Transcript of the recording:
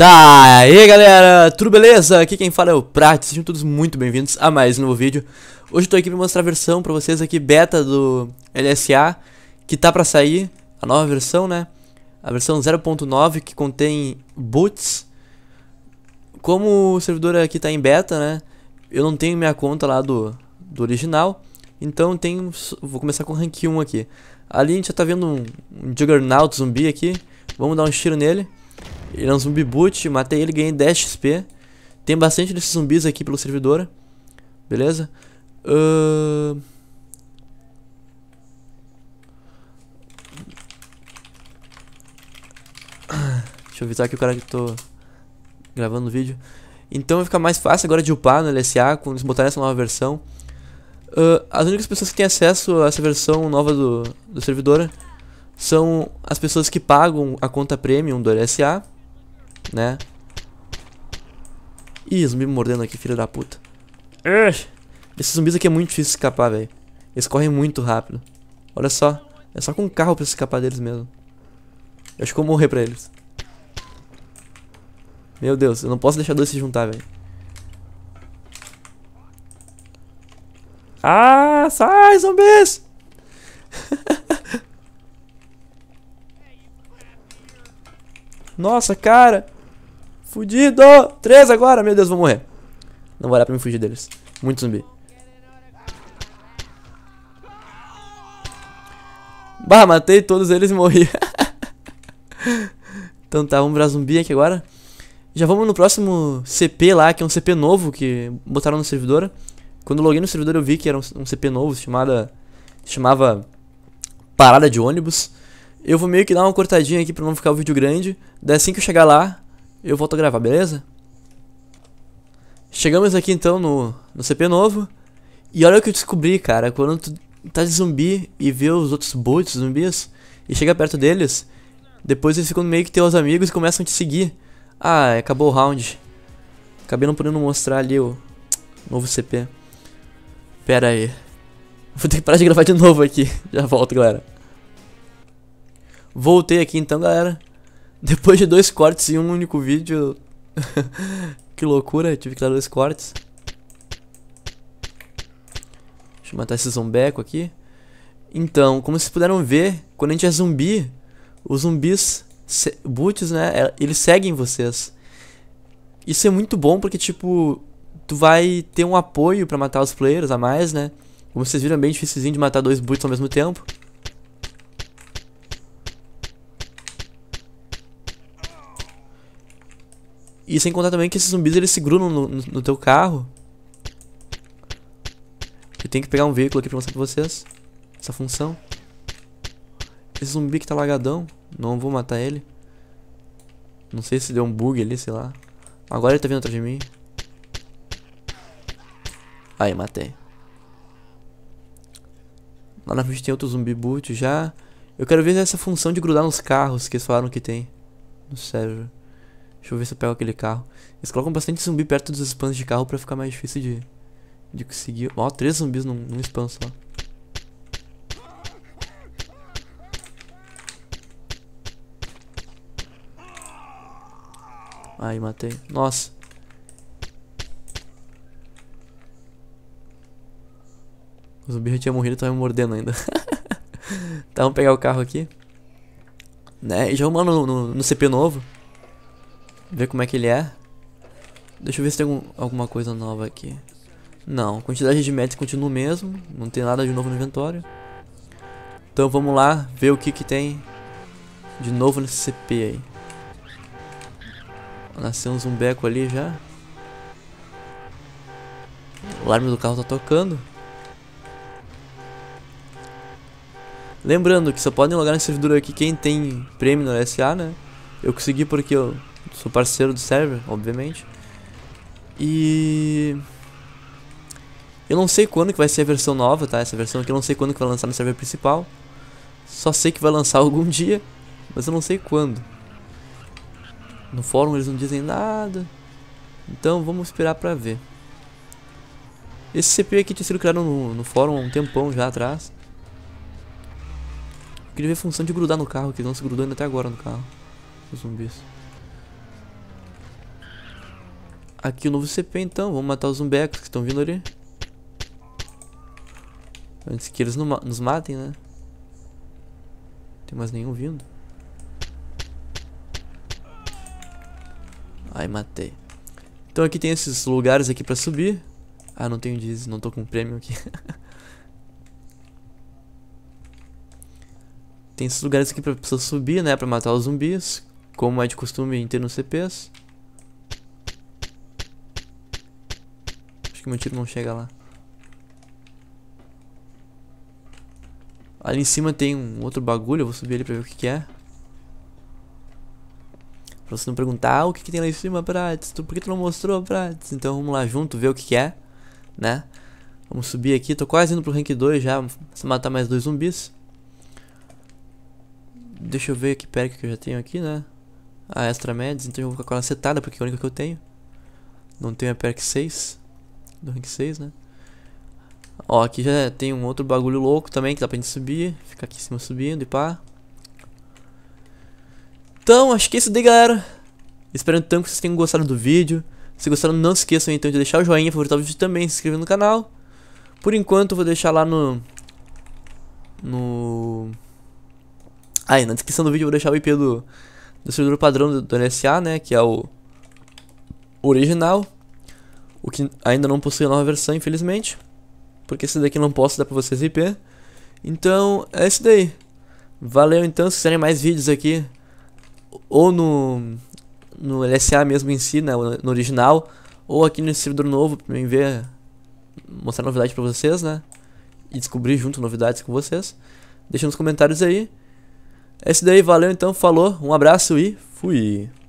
Daí tá, galera, tudo beleza? Aqui quem fala é o Prat, sejam todos muito bem-vindos a mais um novo vídeo Hoje eu tô aqui pra mostrar a versão pra vocês aqui, beta do LSA Que tá pra sair, a nova versão né A versão 0.9 que contém boots Como o servidor aqui tá em beta né Eu não tenho minha conta lá do, do original Então tenho, vou começar com rank 1 aqui Ali a gente já tá vendo um, um Juggernaut zumbi aqui Vamos dar um tiro nele ele é um zumbi boot, matei ele, ganhei 10 XP. Tem bastante desses zumbis aqui pelo servidor. Beleza? Uh... Deixa eu avisar aqui o cara que tô gravando o vídeo. Então vai ficar mais fácil agora de upar no LSA quando eles botarem essa nova versão. Uh, as únicas pessoas que têm acesso a essa versão nova do, do servidor são as pessoas que pagam a conta premium do LSA né? Ih, zumbi me mordendo aqui, filha da puta. Esses zumbis aqui é muito difícil escapar, velho. Eles correm muito rápido. Olha só. É só com um carro pra escapar deles mesmo. Eu acho que eu vou morrer pra eles. Meu Deus, eu não posso deixar dois se juntar, velho. Ah, sai, zumbis! Nossa, cara. Fudido. Três agora. Meu Deus, vou morrer. Não vai dar pra me fugir deles. Muito zumbi. Bah, matei todos eles e morri. então tá, vamos virar zumbi aqui agora. Já vamos no próximo CP lá, que é um CP novo que botaram no servidor. Quando eu loguei no servidor eu vi que era um, um CP novo, chamada, chamava Parada de Ônibus. Eu vou meio que dar uma cortadinha aqui pra não ficar o vídeo grande. Daí assim que eu chegar lá, eu volto a gravar, beleza? Chegamos aqui então no, no CP novo. E olha o que eu descobri, cara. Quando tu tá de zumbi e vê os outros bots zumbis e chega perto deles, depois eles ficam meio que teus amigos e começam a te seguir. Ah, acabou o round. Acabei não podendo mostrar ali o novo CP. Pera aí. Vou ter que parar de gravar de novo aqui. Já volto, galera. Voltei aqui então, galera. Depois de dois cortes em um único vídeo. que loucura, tive que dar dois cortes. Deixa eu matar esse zombeco aqui. Então, como vocês puderam ver, quando a gente é zumbi, os zumbis, boots, né, é, eles seguem vocês. Isso é muito bom porque, tipo, tu vai ter um apoio pra matar os players a mais, né. Como vocês viram, é bem difícilzinho de matar dois boots ao mesmo tempo. E sem contar também que esses zumbis eles se grudam no, no, no teu carro. Eu tenho que pegar um veículo aqui pra mostrar pra vocês. Essa função. Esse zumbi que tá lagadão. Não vou matar ele. Não sei se deu um bug ali, sei lá. Agora ele tá vindo atrás de mim. Aí, matei. Lá na frente tem outro zumbi boot já. Eu quero ver essa função de grudar nos carros que eles falaram que tem. No server. Deixa eu ver se eu pego aquele carro. Eles colocam bastante zumbi perto dos spans de carro pra ficar mais difícil de, de conseguir. Ó, três zumbis num, num spawn só. Aí, matei. Nossa. O zumbi já tinha morrido e tava me mordendo ainda. tá, vamos pegar o carro aqui. Né? E já vamos lá no, no, no CP novo. Ver como é que ele é. Deixa eu ver se tem algum, alguma coisa nova aqui. Não, quantidade de médicos continua o mesmo. Não tem nada de novo no inventório. Então vamos lá ver o que, que tem de novo nesse CP aí. Nasceu um zumbeco ali já. O alarme do carro tá tocando. Lembrando que só podem logar nesse servidor aqui quem tem prêmio no SA, né? Eu consegui porque eu Sou parceiro do server, obviamente. E... Eu não sei quando que vai ser a versão nova, tá? Essa versão aqui eu não sei quando que vai lançar no server principal. Só sei que vai lançar algum dia, mas eu não sei quando. No fórum eles não dizem nada. Então vamos esperar pra ver. Esse CPU aqui tinha sido criado no, no fórum há um tempão já atrás. Eu queria ver a função de grudar no carro, que não se grudou ainda até agora no carro. Os zumbis aqui o novo CP então. Vamos matar os zumbecos que estão vindo ali. Antes que eles ma nos matem, né? Não tem mais nenhum vindo. Ai, matei. Então aqui tem esses lugares aqui pra subir. Ah, não tenho diz, não tô com prêmio aqui. tem esses lugares aqui pra pessoa subir, né? Pra matar os zumbis. Como é de costume em ter nos CPs. meu tiro não chega lá. Ali em cima tem um outro bagulho, eu vou subir ali pra ver o que, que é. Pra você não perguntar, ah, o que, que tem lá em cima, Prats? por que tu não mostrou, Prats? Então vamos lá junto ver o que, que é, né? Vamos subir aqui, tô quase indo pro rank 2 já, se matar mais dois zumbis. Deixa eu ver que perk que eu já tenho aqui, né? A Extra Meds, então eu vou ficar com ela setada, porque é a única que eu tenho. Não tenho a perk 6 do rank 6, né? Ó, aqui já tem um outro bagulho louco também que dá pra gente subir. Ficar aqui em cima subindo e pá. Então, acho que é isso daí, galera. Espero tanto que vocês tenham gostado do vídeo. Se gostaram, não se esqueçam então de deixar o joinha, favoritar o vídeo também, se inscrever no canal. Por enquanto, vou deixar lá no... No... Aí, ah, na descrição do vídeo vou deixar o IP do, do servidor padrão do, do NSA, né? Que é o original o que ainda não possui a nova versão, infelizmente, porque esse daqui não posso dar pra vocês IP. Então, é isso daí. Valeu então, se quiserem mais vídeos aqui, ou no, no LSA mesmo em si, né, no original, ou aqui no servidor novo, pra mim ver, mostrar novidade pra vocês, né, e descobrir junto novidades com vocês. Deixa nos comentários aí. É isso daí, valeu então, falou, um abraço e fui!